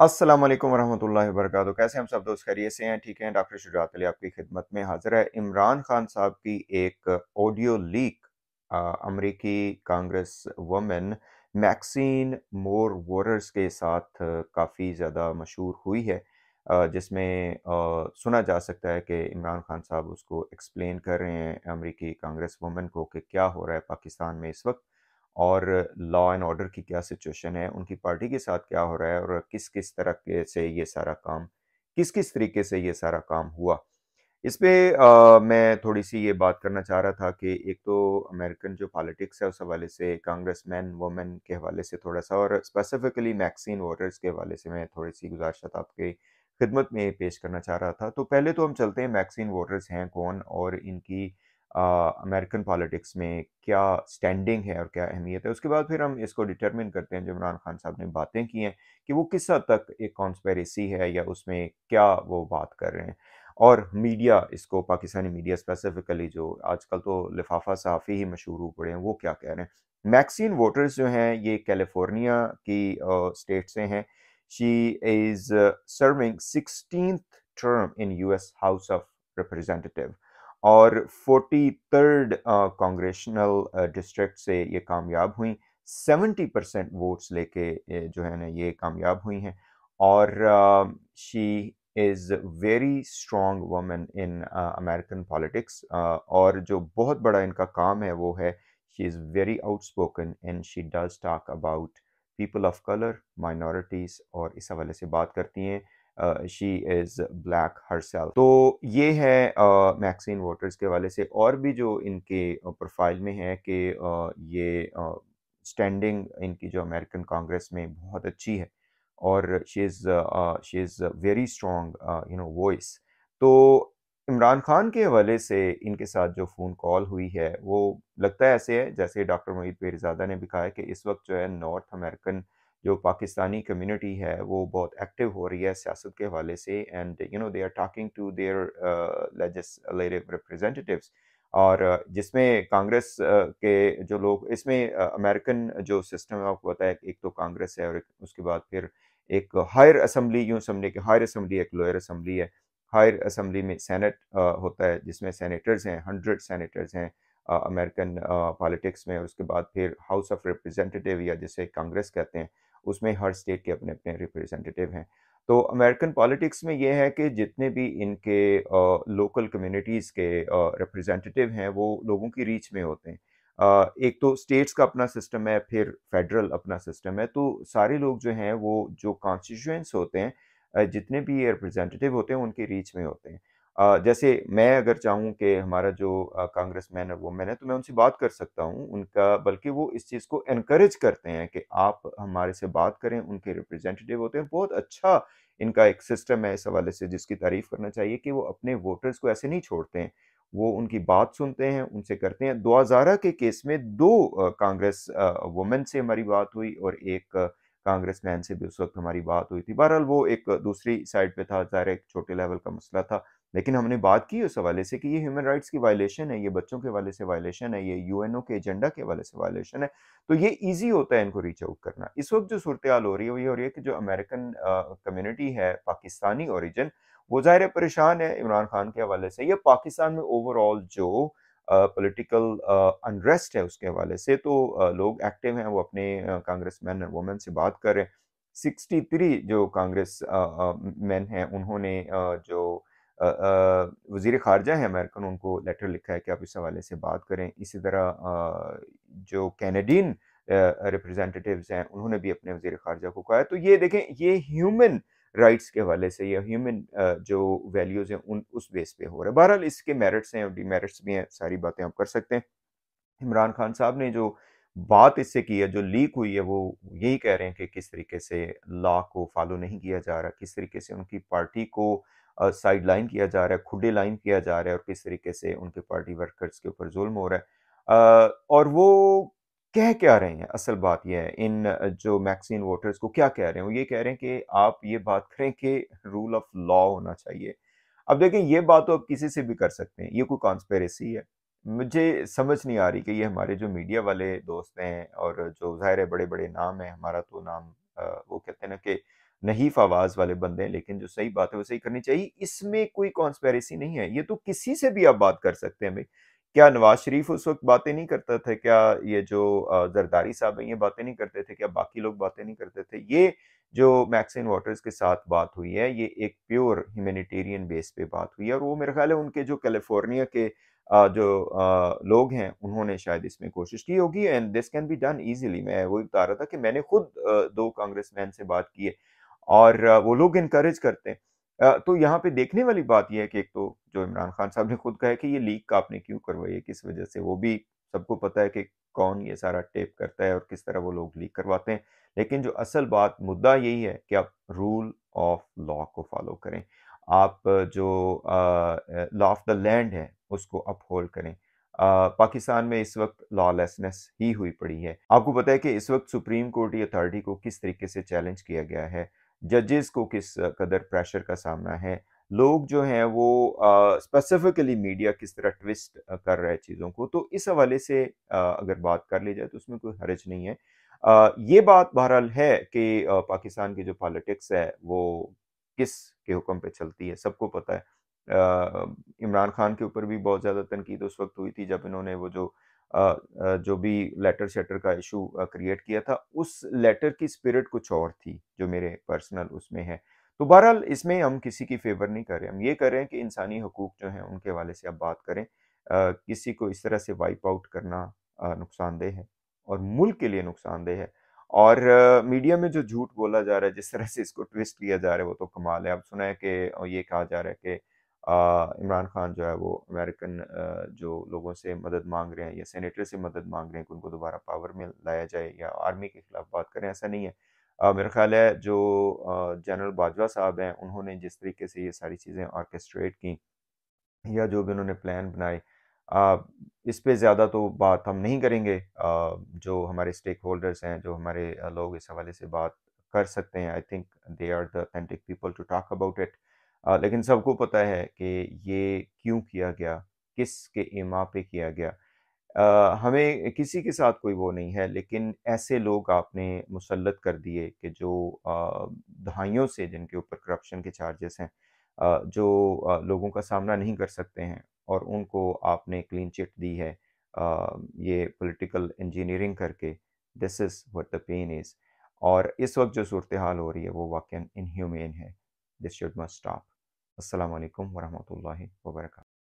असलम वरहमल वर्क कैसे हम सब दोस्त खैरियत से हैं ठीक हैं डॉक्टर शुजात अली आपकी खिदमत में हाजिर है इमरान खान साहब की एक ऑडियो लीक अमरीकी कांग्रेस वमेन मैक्सीन मोर वॉरर्स के साथ काफ़ी ज़्यादा मशहूर हुई है जिसमें सुना जा सकता है कि इमरान खान साहब उसको एक्सप्लेन कर रहे हैं अमरीकी कांग्रेस वमेन को कि क्या हो रहा है पाकिस्तान में इस वक्त और लॉ एंड ऑर्डर की क्या सिचुएशन है उनकी पार्टी के साथ क्या हो रहा है और किस किस तरह से ये सारा काम किस किस तरीके से ये सारा काम हुआ इस पर मैं थोड़ी सी ये बात करना चाह रहा था कि एक तो अमेरिकन जो पॉलिटिक्स है उस हवाले से कांग्रेस मैन वोमेन के हवाले से थोड़ा सा और स्पेसिफिकली मैक्सिन वोटर्स के हवाले से मैं थोड़ी सी गुजारिश आपके खिदमत में पेश करना चाह रहा था तो पहले तो हम चलते हैं मैक्सिन वोटर्स हैं कौन और इनकी अमेरिकन पॉलिटिक्स में क्या स्टैंडिंग है और क्या अहमियत है उसके बाद फिर हम इसको डिटरमिन करते हैं जो इमरान खान साहब ने बातें की हैं कि वो किस हद तक एक कॉन्स्पेरेसी है या उसमें क्या वो बात कर रहे हैं और मीडिया इसको पाकिस्तानी मीडिया स्पेसिफिकली जो आजकल तो लिफाफा सहाफ़ी ही मशहूर हो पड़े हैं वो क्या कह रहे हैं मैक्सिन वोटर्स जो हैं ये कैलिफोर्निया की स्टेट से हैं she is serving sixteen term in S house of representative और फोर्टी थर्ड कांग्रेशनल डिस्ट्रिक्ट से ये कामयाब हुई सेवेंटी परसेंट वोट्स लेके जो है ना ये कामयाब हुई हैं और she is very strong women in American politics और जो बहुत बड़ा इनका काम है वो है she is very outspoken and she does talk about people of colour minorities और इस हवाले से बात करती हैं she is black herself तो ये है मैक्सिन वोटर्स के वाले से और भी जो इनके प्रोफाइल में है कि ये स्टैंडिंग इनकी जो अमेरिकन कांग्रेस में बहुत अच्छी है और she is she is very strong you know voice तो इमरान खान के हवाले से इनके साथ जो फ़ोन कॉल हुई है वो लगता है ऐसे है जैसे डॉक्टर मोहित पेरजादा ने भी कहा है कि इस वक्त जो है नॉर्थ अमेरिकन जो पाकिस्तानी कम्युनिटी है वो बहुत एक्टिव हो रही है सियासत के हवाले से and you know they are talking to their legislative representatives और uh, जिसमें कांग्रेस uh, के जो लोग इसमें अमेरिकन uh, जो सिस्टम है आपको पता है एक तो कांग्रेस है और उसके बाद फिर एक हायर असम्बली यूँ समझे कि हायर असम्बली एक लोअर असम्बली है हायर असम्बली में सैनट होता है जिसमें सैनिटर्स हैं हंड्रेड सैनिटर्स हैं अमेरिकन पॉलिटिक्स में उसके बाद फिर हाउस ऑफ रिप्रेजेंटेटिव या जिसे कांग्रेस कहते हैं उसमें हर स्टेट के अपने अपने रिप्रेजेंटेटिव हैं तो अमेरिकन पॉलिटिक्स में ये है कि जितने भी इनके लोकल कम्युनिटीज़ के रिप्रेजेंटेटिव हैं वो लोगों की रीच में होते हैं आ, एक तो स्टेट्स का अपना सिस्टम है फिर फेडरल अपना सिस्टम है तो सारे लोग जो हैं वो जो कॉन्स्टिट्यूंस होते हैं जितने भी ये रिप्रेजेंटेटिव होते हैं उनके रीच में होते हैं जैसे मैं अगर चाहूँ कि हमारा जो कांग्रेस मैन और वुमेन है तो मैं उनसे बात कर सकता हूँ उनका बल्कि वो इस चीज़ को इनक्रेज करते हैं कि आप हमारे से बात करें उनके रिप्रेजेंटेटिव होते हैं बहुत अच्छा इनका एक सिस्टम है इस हवाले से जिसकी तारीफ करना चाहिए कि वो अपने वोटर्स को ऐसे नहीं छोड़ते हैं वो उनकी बात सुनते हैं उनसे करते हैं दो के केस में दो कांग्रेस वुमेन से हमारी बात हुई और एक कांग्रेस मैन से भी उस वक्त हमारी बात हुई थी बहरहाल वो एक दूसरी साइड पे था ज़ाहिर एक छोटे लेवल का मसला था लेकिन हमने बात की उस हवाले से कि ये ह्यूमन राइट्स की वायलेशन है ये बच्चों के हवाले से वायलेशन है ये यूएनओ के एजेंडा के वाले से वायलेशन है तो ये ईजी होता है इनको रीच आउट करना इस वक्त जो सूरत हाल हो रही है वो ये हो रही है कि जो अमेरिकन कम्युनिटी है पाकिस्तानी ओरिजिन वो ज़ाहिर परेशान है इमरान खान के हवाले से या पाकिस्तान में ओवरऑल जो पोलिटिकल अनरेस्ट है उसके हवाले से तो लोग एक्टिव हैं वो अपने कांग्रेस मैन एंड वुमेन से बात कर रहे हैं सिक्सटी थ्री जो कांग्रेस मैन हैं उन्होंने जो वजीर खारजा है अमेरिकन उनको लेटर लिखा है कि आप इस हवाले से बात करें इसी तरह जो कैनेडियन रिप्रेजेंटेटिव्स हैं उन्होंने भी अपने वजीर खारजा को कहा है तो ये देखें ये ह्यूमन राइट्स के हवाले से या ह्यूमन जो वैल्यूज़ हैं उन उस बेस पे हो रहा है बहरहाल इसके मेरिट्स हैं और डीमेरिट्स भी हैं सारी बातें आप कर सकते हैं इमरान खान साहब ने जो बात इससे की है जो लीक हुई है वो यही कह रहे हैं कि किस तरीके से लॉ को फॉलो नहीं किया जा रहा किस तरीके से उनकी पार्टी को साइड लाइन किया जा रहा है खुडे लाइन किया जा रहा है और किस तरीके से उनके पार्टी वर्कर्स के ऊपर जुल्म हो रहा है और वो कह क्या रहे हैं असल बात यह है इन जो मैक्सिन वोटर्स को क्या कह रहे हैं वो ये कह रहे हैं कि आप ये बात करें कि रूल ऑफ लॉ होना चाहिए अब देखें ये बात तो आप किसी से भी कर सकते हैं ये कोई कॉन्स्पेरेसी है मुझे समझ नहीं आ रही कि ये हमारे जो मीडिया वाले दोस्त हैं और जो जाहिर है बड़े बड़े नाम हैं हमारा तो नाम वो कहते हैं ना कि नहीफ आवाज वाले बंदे हैं लेकिन जो सही बात है वो सही करनी चाहिए इसमें कोई कॉन्स्पेरेसी नहीं है ये तो किसी से भी आप बात कर सकते हैं भाई क्या नवाज शरीफ उस वक्त बातें नहीं करता था क्या ये जो जरदारी साहब हैं ये बातें नहीं करते थे क्या बाकी लोग बातें नहीं करते थे ये जो मैक्सिन वाटर्स के साथ बात हुई है ये एक प्योर ह्यूमेटेरियन बेस पे बात हुई है और वो मेरे ख्याल है उनके जो कैलिफोर्निया के जो लोग हैं उन्होंने शायद इसमें कोशिश की होगी and this can be done easily मैं वो बता रहा था कि मैंने खुद दो कांग्रेस मैन से बात की है और वो लोग इनक्रेज करते हैं तो यहाँ पे देखने वाली बात यह है कि एक तो जो इमरान खान साहब ने खुद कहा है कि ये लीक का आपने क्यों करवाई है किस वजह से वो भी सबको पता है कि कौन ये सारा टेप करता है और किस तरह वो लोग लीक करवाते हैं लेकिन जो असल बात मुद्दा यही है कि आप रूल ऑफ लॉ को फॉलो करें आप जो लॉ ऑफ द लैंड है उसको अपहोल्ड करें आ, पाकिस्तान में इस वक्त लॉलेसनेस ही हुई पड़ी है आपको पता है कि इस वक्त सुप्रीम कोर्ट की अथॉरिटी को किस तरीके से चैलेंज किया गया है जजेस को किस कदर प्रेशर का सामना है लोग जो हैं वो स्पेसिफिकली मीडिया किस तरह ट्विस्ट कर रहे हैं चीज़ों को तो इस हवाले से आ, अगर बात कर ली जाए तो उसमें कोई हरज नहीं है आ, ये बात बहरहाल है कि आ, पाकिस्तान की जो पॉलिटिक्स है वो किस के हुक्म पे चलती है सबको पता है इमरान खान के ऊपर भी बहुत ज़्यादा तनकीद उस वक्त हुई थी जब इन्होंने वो जो जो भी लेटर शेटर का इशू क्रिएट किया था उस लेटर की स्पिरिट कुछ और थी जो मेरे पर्सनल उसमें है तो बहरहाल इसमें हम किसी की फेवर नहीं कर रहे हम ये कर रहे हैं कि इंसानी हकूक जो है उनके हवाले से आप बात करें आ, किसी को इस तरह से वाइप आउट करना नुकसानदेह है और मुल्क के लिए नुकसानदेह है और आ, मीडिया में जो झूठ बोला जा रहा है जिस तरह से इसको ट्विस्ट किया जा रहा है वो तो कमाल है अब सुना है कि ये कहा जा रहा है कि इमरान खान जो है वो अमेरिकन जो लोगों से मदद मांग रहे हैं या सेनेटर से मदद मांग रहे हैं कि उनको दोबारा पावर में लाया जाए या आर्मी के खिलाफ बात करें ऐसा नहीं है आ, मेरा ख्याल है जो जनरल बाजवा साहब हैं उन्होंने जिस तरीके से ये सारी चीज़ें ऑर्केस्ट्रेट की या जो भी उन्होंने प्लान बनाए इस पर ज़्यादा तो बात हम नहीं करेंगे आ, जो हमारे स्टेक होल्डर्स हैं जो हमारे लोग इस हवाले से बात कर सकते हैं I think they are the people to talk about it ah, लेकिन सबको पता है कि ये क्यों किया गया किस के इमा पे किया गया आ, हमें किसी के साथ कोई वो नहीं है लेकिन ऐसे लोग आपने मुसलत कर दिए कि जो दहाइयों से जिनके ऊपर करप्शन के चार्जेस हैं जो लोगों का सामना नहीं कर सकते हैं और उनको आपने क्लीन चिट दी है ये पॉलिटिकल इंजीनियरिंग करके this is what the pen is और इस वक्त जो सूरत हाल हो रही है वो वाक़ इनह्यूमेन है this should must stop. Assalamu alaikum wa rahmatullahi wa barakatuh.